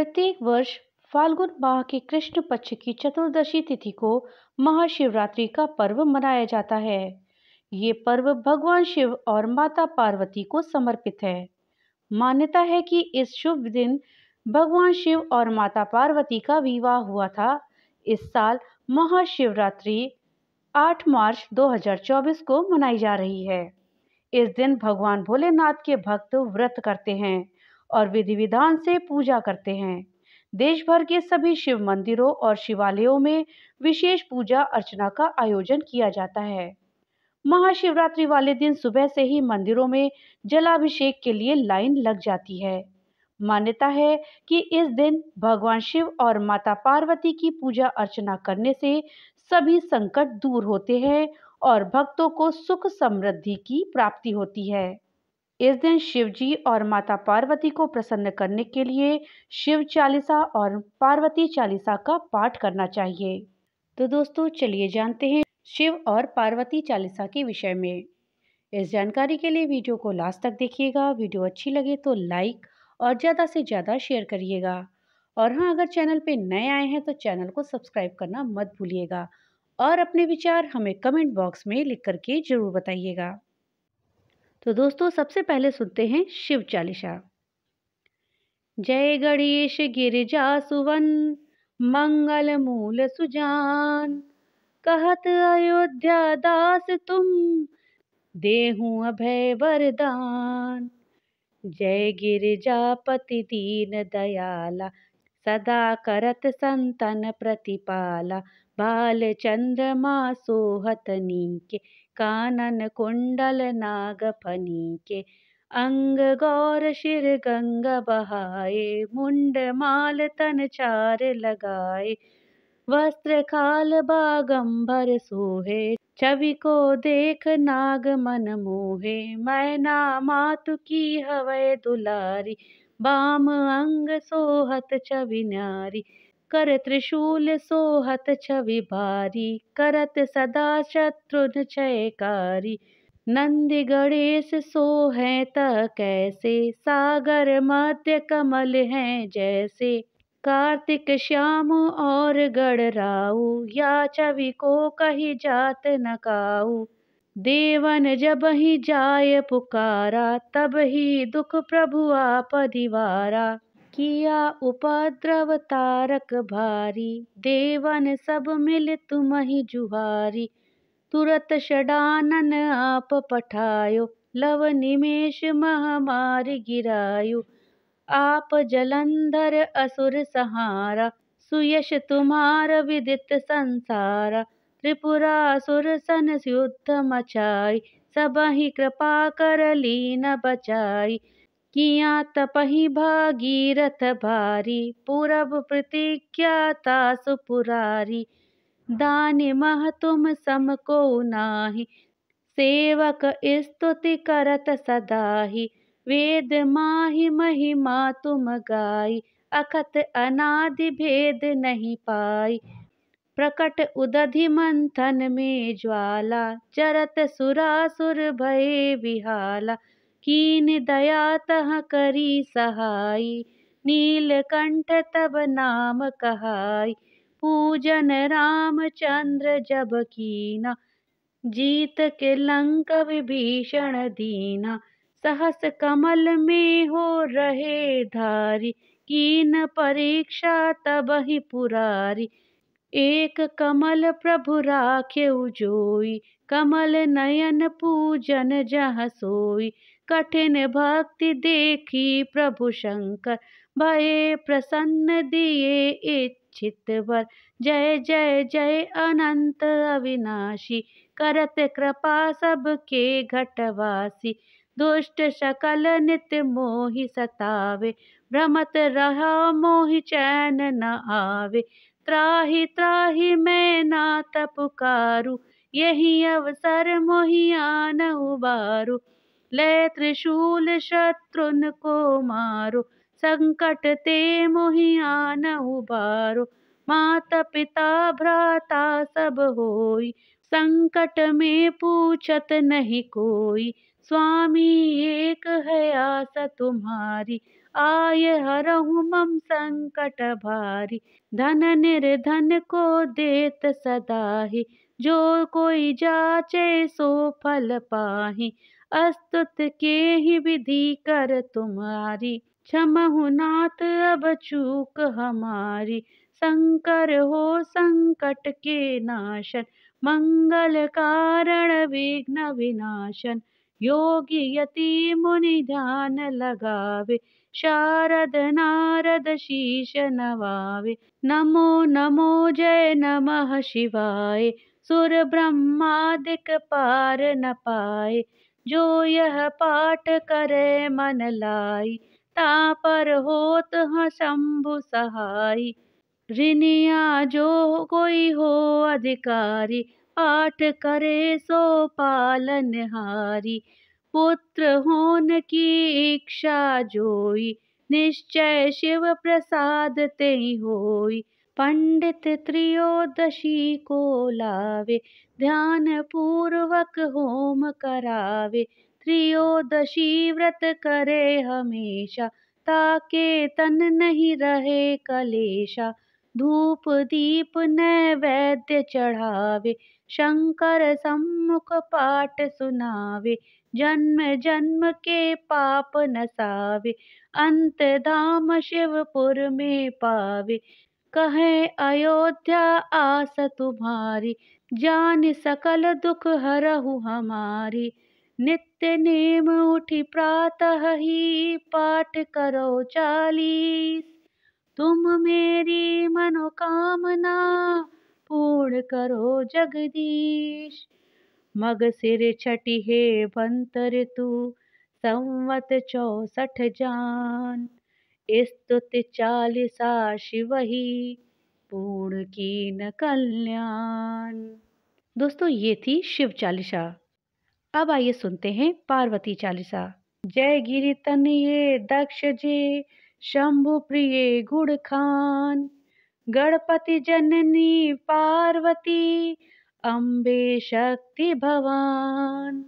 प्रत्येक वर्ष फाल्गुन माह के कृष्ण पक्ष की चतुर्दशी तिथि को महाशिवरात्रि का पर्व मनाया जाता है ये पर्व भगवान शिव और माता पार्वती को समर्पित है मान्यता है कि इस शुभ दिन भगवान शिव और माता पार्वती का विवाह हुआ था इस साल महाशिवरात्रि 8 मार्च 2024 को मनाई जा रही है इस दिन भगवान भोलेनाथ के भक्त व्रत करते हैं और विधि विधान से पूजा करते हैं देश भर के सभी शिव मंदिरों और शिवालयों में विशेष पूजा अर्चना का आयोजन किया जाता है महाशिवरात्रि वाले दिन सुबह से ही मंदिरों में जलाभिषेक के लिए लाइन लग जाती है मान्यता है कि इस दिन भगवान शिव और माता पार्वती की पूजा अर्चना करने से सभी संकट दूर होते हैं और भक्तों को सुख समृद्धि की प्राप्ति होती है इस दिन शिव जी और माता पार्वती को प्रसन्न करने के लिए शिव चालीसा और पार्वती चालीसा का पाठ करना चाहिए तो दोस्तों चलिए जानते हैं शिव और पार्वती चालीसा के विषय में इस जानकारी के लिए वीडियो को लास्ट तक देखिएगा वीडियो अच्छी लगे तो लाइक और ज़्यादा से ज़्यादा शेयर करिएगा और हाँ अगर चैनल पे नए आए हैं तो चैनल को सब्सक्राइब करना मत भूलिएगा और अपने विचार हमें कमेंट बॉक्स में लिख करके ज़रूर बताइएगा तो दोस्तों सबसे पहले सुनते हैं शिव चालीसा जय गणेश गिरिजा सुवन मंगल मूल सुजान कहत अयोध्या दास तुम देहू अभय वरदान जय गिरिजा पति दीन दयाला सदा करत संतन प्रतिपाला बाल चंद्रमा सोहत नीके कानन कुंडल नाग फनीके अंग गौर शिर गंग बहाए मुंड माल तन चार लगाए वस्त्र काल बागंबर सोहे छवि को देख नाग मन मोहे मैना मातु की हवय दुलारी बाम अंग सोहत छवि नारी कर त्रिशूल सोहत छवि भारी करत सदा शत्रुन छयकारी नंद गणेश सो है त कैसे सागर मध्य कमल हैं जैसे कार्तिक श्याम और गढ़राऊ या छवि को कही जात न काऊ देवन जब ही जाय पुकारा तब ही दुख प्रभु आप दिवारा किया उपद्रव तारक भारी देवन सब मिल तुम ही जुहारी तुरत षडानन आप पठायो लव निमेश महामारी गिरायो आप जलंधर असुर सहारा सुयश तुम्हार विदित संसारा त्रिपुरासुर सन युद्ध मचाई सब ही कृपा कर लीन बचाई किया तपही भागीरथ भारी पूरब तासु सुपुरारी दान मह तुम सम को नाही सेवक स्तुति करत सदाही वेद माहि महिमा तुम गाई अखत अनादि भेद नहीं पाई प्रकट उदधि मंथन में ज्वाला चरत सुरासुर भय विहाला कीन दया तह करी सहाय नीलकंठ तब नाम कहाय पूजन राम चंद्र जब कीना जीत के लंक विभीषण दीना सहस कमल में हो रहे धारी कीन परीक्षा तब ही पुरारी एक कमल प्रभु राखे उजोई कमल नयन पूजन जह सोई कठिन भक्ति देखी प्रभु शंकर भये प्रसन्न दिए इच्छित वर जय जय जय अनंत अविनाशी करत कृपा सबके घटवासी दुष्ट सकल नित मोहि सतावे भ्रमत रहा मोहि चैन न आवे त्राही त्राही मैं ना तपुकारु यही अवसर मोहि आन उबारू ले त्रिशूल शत्रुन को मारो संकट ते मोहिया न उबारो माता पिता भ्राता सब होई संकट में पूछत नहीं कोई स्वामी एक है आस तुम्हारी आय हरहु मम संकट भारी धन निर्धन को देत सदा ही जो कोई जाचे सो फल पाही अस्तुत के ही विधि कर तुम्हारी क्षमहु नाथ अब चूक हमारी संकर हो संकट के नाशन मंगल कारण विघ्न विनाशन योगी यति मुनि ध्यान लगावे शारद नारद शीश नवावे नमो नमो जय नमः शिवाय सुर ब्रह्मादिक पार न पाए जो यह पाठ करे मन लाई ता पर होत ह शंभु सहाय रिनिया जो कोई हो अधिकारी पाठ करे सो पालनहारी पुत्र होन की इच्छा जोई निश्चय शिव प्रसाद ते होई पंडित त्रियोदशी को लावे ध्यान पूर्वक होम करावे त्रियोदशी व्रत करे हमेशा ताके तन नहीं रहे कलेशा धूप दीप नैवेद्य चढ़ावे शंकर सम्मुख पाठ सुनावे जन्म जन्म के पाप नसावे अंत धाम शिवपुर में पावे कहें अयोध्या आस तुम्हारी जान सकल दुख हरहु हमारी नित्य नेम उठी प्रातः ही पाठ करो चालीस तुम मेरी मनोकामना पूर्ण करो जगदीश मग सिर छठी हे बंतर तू संवत चौसठ जान स्तुति चालीसा शिव ही पूर्ण की न कल्याण दोस्तों ये थी शिव चालीसा अब आइए सुनते हैं पार्वती चालीसा जय गिरि तनिये दक्ष जे शंभु प्रिय गुड़ खान गणपति जननी पार्वती अम्बे शक्ति भवान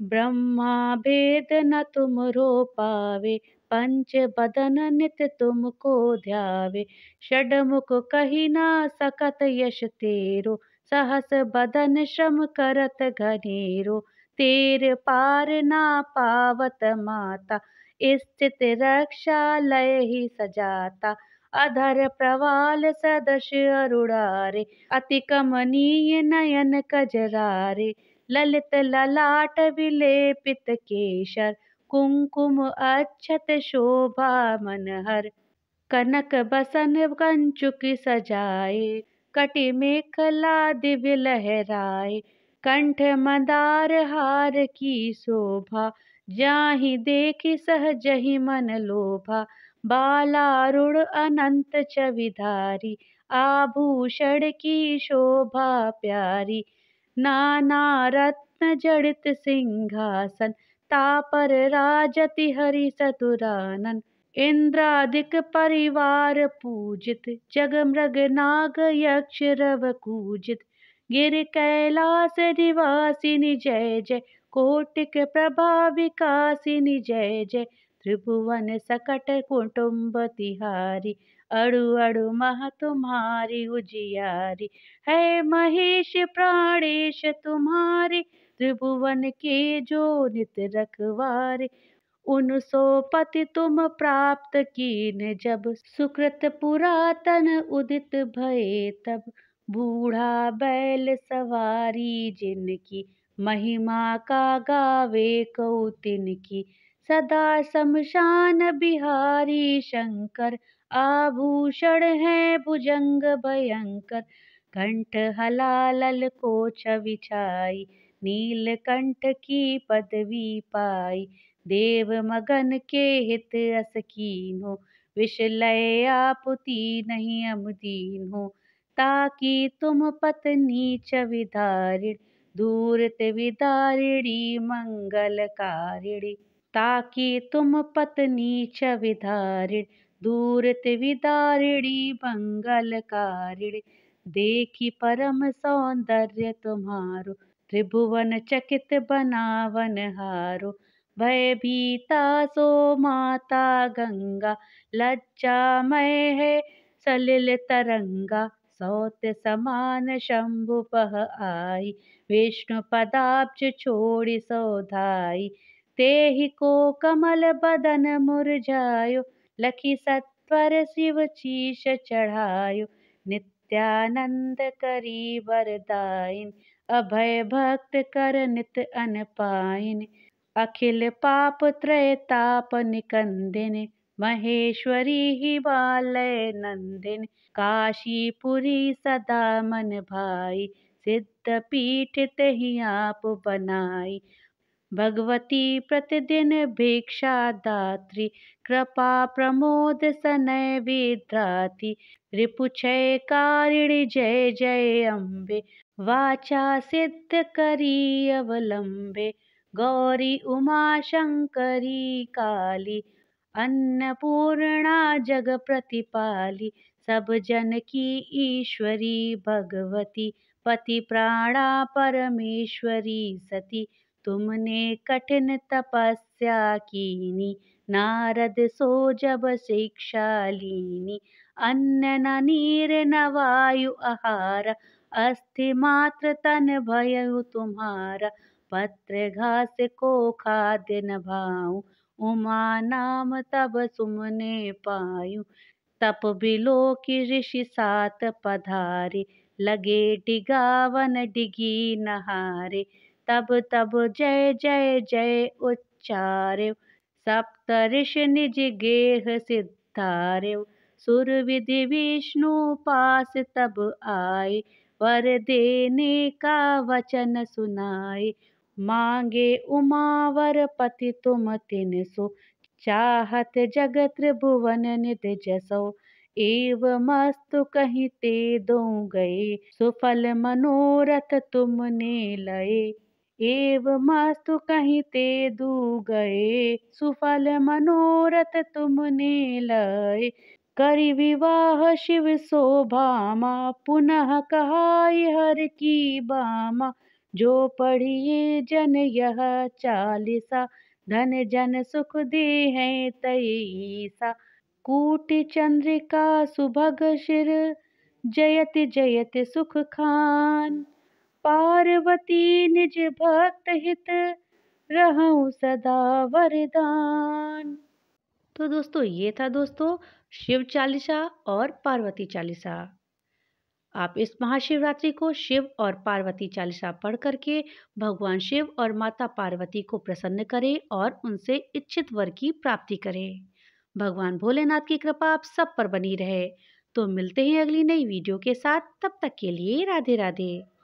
ब्रह्मा भेद न तुम रो पावे पंच बदन नित तुमको ध्यावे मुख कही ना सकत यश तेरो सहस बदन श्रम करत घनेरो तेर पार ना पावत माता स्थित रक्षा लय ही सजाता अधर प्रवाल सदश अरुड़ारे अति कमनीय नयन कजरारे ललित ललाट विलेपित केशर कुंकुम अक्षत शोभा मनहर कनक बसन कंचुक सजाए कटि में कला दिव्य लहराए कंठ मदार हार की शोभा जाहि देखि सहजहि मन लोभा बालारुण अनंत चविधारी आभूषण की शोभा प्यारी नाना रत्न जड़ित सिंहासन तापर राजति हरि सतुरानन इंद्रादिक परिवार पूजित जग मृग नाग यक्ष रव कूजित गिर कैलाश निवासिनी जय जय कोटिक प्रभा विकासिनी जय जय त्रिभुवन सकट कुटुम्ब तिहारी अड़ु अड़ु मह तुम्हारी उजियारी है महेश प्राणेश तुम्हारी त्रिभुवन के जो नित रखवारी उन सो पति तुम प्राप्त कीन जब सुकृत पुरातन उदित भये तब बूढ़ा बैल सवारी जिनकी महिमा का गावे कौतिन की सदा शमशान बिहारी शंकर आभूषण है भुजंग भयंकर कंठ को छविछाई नील कंठ की पदवी पाई देव मगन के हित असकीन हो विषलय आपुति नहीं अमदीन हो ताकि तुम पत्नी दूर ते विदारिणी मंगल कारिणी ताकि तुम पत्नी चविधारिण दूरत विदारिणी मंगल कारिणी देखी परम सौंदर्य तुम्हारो त्रिभुवन चकित बनावन हारो भय भीता सो माता गंगा लज्जा मय है सलिल तरंगा सौत समान शंभु पह आई विष्णु पदाब्ज छोड़ी सौधाई तेहि को कमल बदन मुरझायो लखी सत्वर शिव चीश चढ़ायो नित्यानंद करी वरदायन अभय भक्त कर नित अन पाइन अखिल पाप त्रय ताप निकंदिन महेश्वरी हिमालय नंदिन काशीपुरी सदा मन भाई सिद्ध पीठ तही आप बनाई भगवती प्रतिदिन भिक्षा दात्री कृपा प्रमोद सनय विद्राति रिपुक्षय कारिणि जय जय अम्बे वाचा सिद्ध करी अवलंबे गौरी उमा शंकरी काली अन्नपूर्णा जग प्रतिपाली सब जन की ईश्वरी भगवती पति प्राणा परमेश्वरी सती तुमने कठिन तपस्या कीनी नारद सो जब शिक्षा लीनी अन्न न नीर न वायु आहार अस्थि मात्र तन भयु तुम्हारा पत्र घास को खाद्य न भाऊ उमा नाम तब सुमने पायु तप बिलो की ऋषि सात पधारे लगे डिगावन डिगी नहारे तब तब जय जय जय उच्चार्य सप्तऋषि निज गेह सिद्धार्य सुर विधि विष्णु पास तब आए वर देने का वचन सुनाए मांगे उमावर पति तुम तिन सो चाहत जगत भुवन नित जसो एव मस्तु कहीं ते दो गए सुफल मनोरथ तुमने लये एव मास्तु कहीं ते दू गए सुफल मनोरथ तुमने लय करी विवाह शिव शोभामा पुनः कहाय हर की बामा जो पढ़िए जन यह चालीसा धन जन सुख दे है तईसा कूट चंद्रिका सुभग शिर जयति जयति सुख खान पार्वती निज भक्त हित रहो सदा वरदान तो दोस्तों ये था दोस्तों शिव चालीसा और पार्वती चालीसा आप इस महाशिवरात्रि को शिव और पार्वती चालीसा पढ़ करके भगवान शिव और माता पार्वती को प्रसन्न करें और उनसे इच्छित वर की प्राप्ति करें भगवान भोलेनाथ की कृपा आप सब पर बनी रहे तो मिलते हैं अगली नई वीडियो के साथ तब तक के लिए राधे राधे